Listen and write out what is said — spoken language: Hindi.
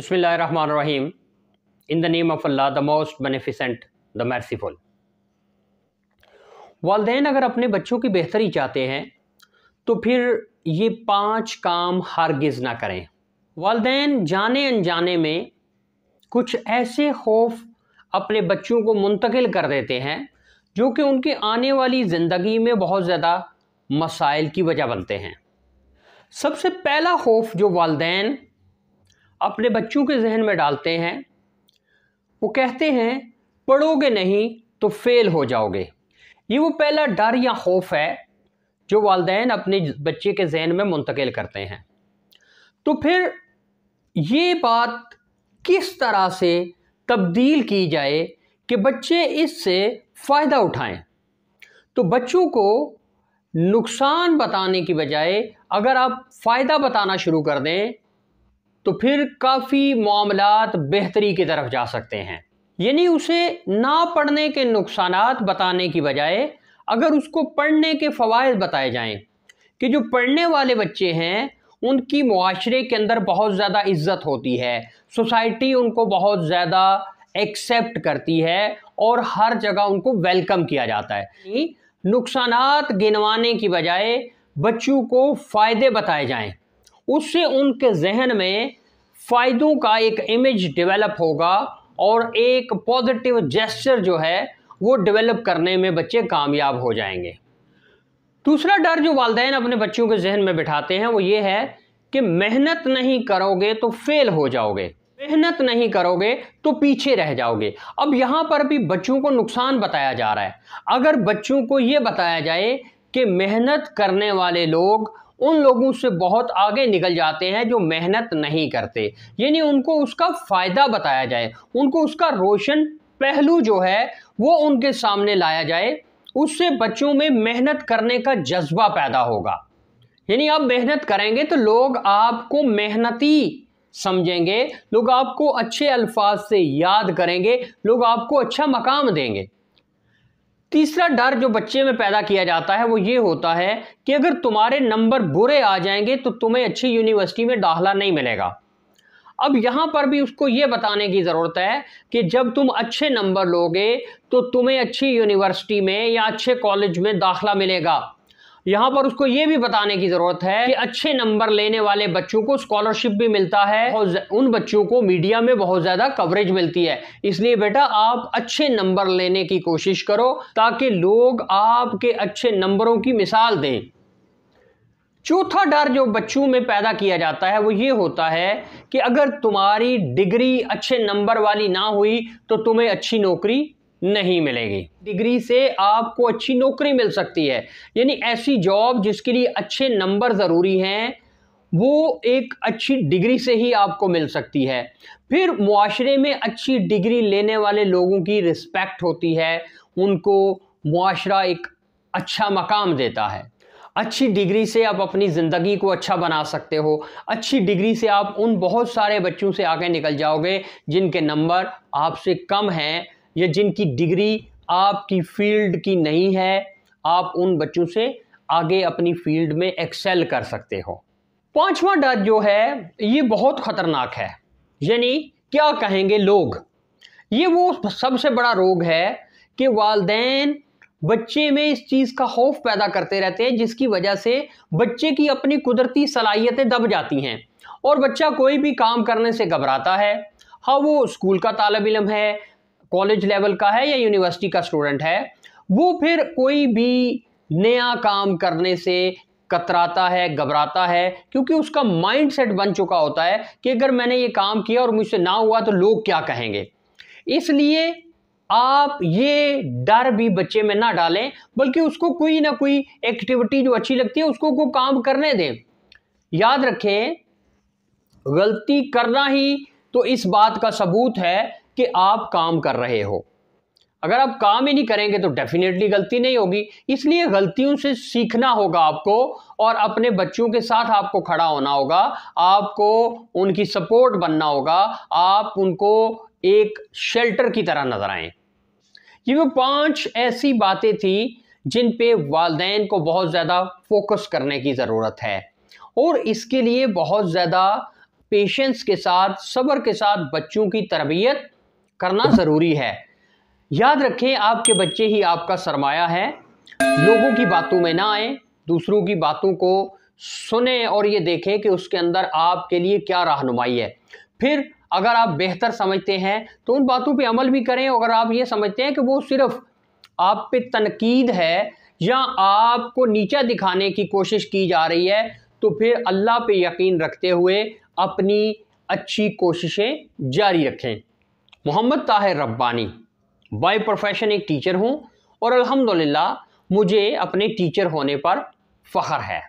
Bismillahirrahmanirrahim. In the name of Allah, the most beneficent, the merciful. वालदेन अगर अपने बच्चों की बेहतरी चाहते हैं तो फिर ये पांच काम हरगिज़ ना करें वालदेन जाने अनजाने में कुछ ऐसे खौफ अपने बच्चों को मुंतकिल कर देते हैं जो कि उनके आने वाली ज़िंदगी में बहुत ज़्यादा मसाइल की वजह बनते हैं सबसे पहला खौफ जो वालदेन अपने बच्चों के जहन में डालते हैं वो कहते हैं पढ़ोगे नहीं तो फेल हो जाओगे ये वो पहला डर या खौफ है जो वालदेन अपने बच्चे के जहन में मुंतकिल करते हैं तो फिर ये बात किस तरह से तब्दील की जाए कि बच्चे इससे फ़ायदा उठाएं तो बच्चों को नुकसान बताने की बजाय अगर आप फ़ायदा बताना शुरू कर दें तो फिर काफ़ी मामलात बेहतरी की तरफ जा सकते हैं यानी उसे ना पढ़ने के नुकसान बताने की बजाय अगर उसको पढ़ने के फ़वाद बताए जाएँ कि जो पढ़ने वाले बच्चे हैं उनकी माशरे के अंदर बहुत ज़्यादा इज्जत होती है सोसाइटी उनको बहुत ज़्यादा एक्सेप्ट करती है और हर जगह उनको वेलकम किया जाता है नुकसान गिनवाने की बजाय बच्चों को फ़ायदे बताए जाएँ उससे उनके जहन में फ़ायदों का एक इमेज डेवलप होगा और एक पॉजिटिव जेस्चर जो है वो डेवलप करने में बच्चे कामयाब हो जाएंगे दूसरा डर जो वालदेन अपने बच्चों के जहन में बिठाते हैं वो ये है कि मेहनत नहीं करोगे तो फेल हो जाओगे मेहनत नहीं करोगे तो पीछे रह जाओगे अब यहाँ पर भी बच्चों को नुकसान बताया जा रहा है अगर बच्चों को ये बताया जाए कि मेहनत करने वाले लोग उन लोगों से बहुत आगे निकल जाते हैं जो मेहनत नहीं करते यानी उनको उसका फ़ायदा बताया जाए उनको उसका रोशन पहलू जो है वो उनके सामने लाया जाए उससे बच्चों में मेहनत करने का जज्बा पैदा होगा यानी आप मेहनत करेंगे तो लोग आपको मेहनती समझेंगे लोग आपको अच्छे अल्फाज से याद करेंगे लोग आपको अच्छा मकाम देंगे तीसरा डर जो बच्चे में पैदा किया जाता है वो ये होता है कि अगर तुम्हारे नंबर बुरे आ जाएंगे तो तुम्हें अच्छी यूनिवर्सिटी में दाखिला नहीं मिलेगा अब यहाँ पर भी उसको ये बताने की ज़रूरत है कि जब तुम अच्छे नंबर लोगे तो तुम्हें अच्छी यूनिवर्सिटी में या अच्छे कॉलेज में दाखिला मिलेगा यहाँ पर उसको ये भी बताने की जरूरत है कि अच्छे नंबर लेने वाले बच्चों को स्कॉलरशिप भी मिलता है और उन बच्चों को मीडिया में बहुत ज्यादा कवरेज मिलती है इसलिए बेटा आप अच्छे नंबर लेने की कोशिश करो ताकि लोग आपके अच्छे नंबरों की मिसाल दें चौथा डर जो बच्चों में पैदा किया जाता है वो ये होता है कि अगर तुम्हारी डिग्री अच्छे नंबर वाली ना हुई तो तुम्हें अच्छी नौकरी नहीं मिलेगी डिग्री से आपको अच्छी नौकरी मिल सकती है यानी ऐसी जॉब जिसके लिए अच्छे नंबर ज़रूरी हैं वो एक अच्छी डिग्री से ही आपको मिल सकती है फिर मुआरे में अच्छी डिग्री लेने वाले लोगों की रिस्पेक्ट होती है उनको मुआरा एक अच्छा मकाम देता है अच्छी डिग्री से आप अपनी ज़िंदगी को अच्छा बना सकते हो अच्छी डिग्री से आप उन बहुत सारे बच्चों से आगे निकल जाओगे जिनके नंबर आपसे कम हैं या जिनकी डिग्री आपकी फील्ड की नहीं है आप उन बच्चों से आगे अपनी फील्ड में एक्सेल कर सकते हो पांचवा डर जो है ये बहुत ख़तरनाक है यानी क्या कहेंगे लोग ये वो सबसे बड़ा रोग है कि वालदेन बच्चे में इस चीज़ का खौफ पैदा करते रहते हैं जिसकी वजह से बच्चे की अपनी कुदरती सलाहियतें दब जाती हैं और बच्चा कोई भी काम करने से घबराता है हाँ वो स्कूल का तालब इलम है कॉलेज लेवल का है या यूनिवर्सिटी का स्टूडेंट है वो फिर कोई भी नया काम करने से कतराता है घबराता है क्योंकि उसका माइंडसेट बन चुका होता है कि अगर मैंने ये काम किया और मुझसे ना हुआ तो लोग क्या कहेंगे इसलिए आप ये डर भी बच्चे में ना डालें बल्कि उसको कोई ना कोई एक्टिविटी जो अच्छी लगती है उसको को काम करने दें याद रखें गलती करना ही तो इस बात का सबूत है कि आप काम कर रहे हो अगर आप काम ही नहीं करेंगे तो डेफिनेटली गलती नहीं होगी इसलिए गलतियों से सीखना होगा आपको और अपने बच्चों के साथ आपको खड़ा होना होगा आपको उनकी सपोर्ट बनना होगा आप उनको एक शेल्टर की तरह नजर आए ये वो पांच ऐसी बातें थी जिन पे वालदेन को बहुत ज़्यादा फोकस करने की ज़रूरत है और इसके लिए बहुत ज़्यादा पेशेंस के साथ सब्र के साथ बच्चों की तरबियत करना ज़रूरी है याद रखें आपके बच्चे ही आपका सरमाया है लोगों की बातों में ना आए दूसरों की बातों को सुने और ये देखें कि उसके अंदर आपके लिए क्या रहनुमाई है फिर अगर आप बेहतर समझते हैं तो उन बातों पे अमल भी करें अगर आप ये समझते हैं कि वो सिर्फ आप पे तनकीद है या आपको नीचा दिखाने की कोशिश की जा रही है तो फिर अल्लाह पे यकीन रखते हुए अपनी अच्छी कोशिशें जारी रखें मोहम्मद ताहिर रब्बानी बाय प्रोफेशन एक टीचर हूँ और अल्हम्दुलिल्लाह मुझे अपने टीचर होने पर फ़ख्र है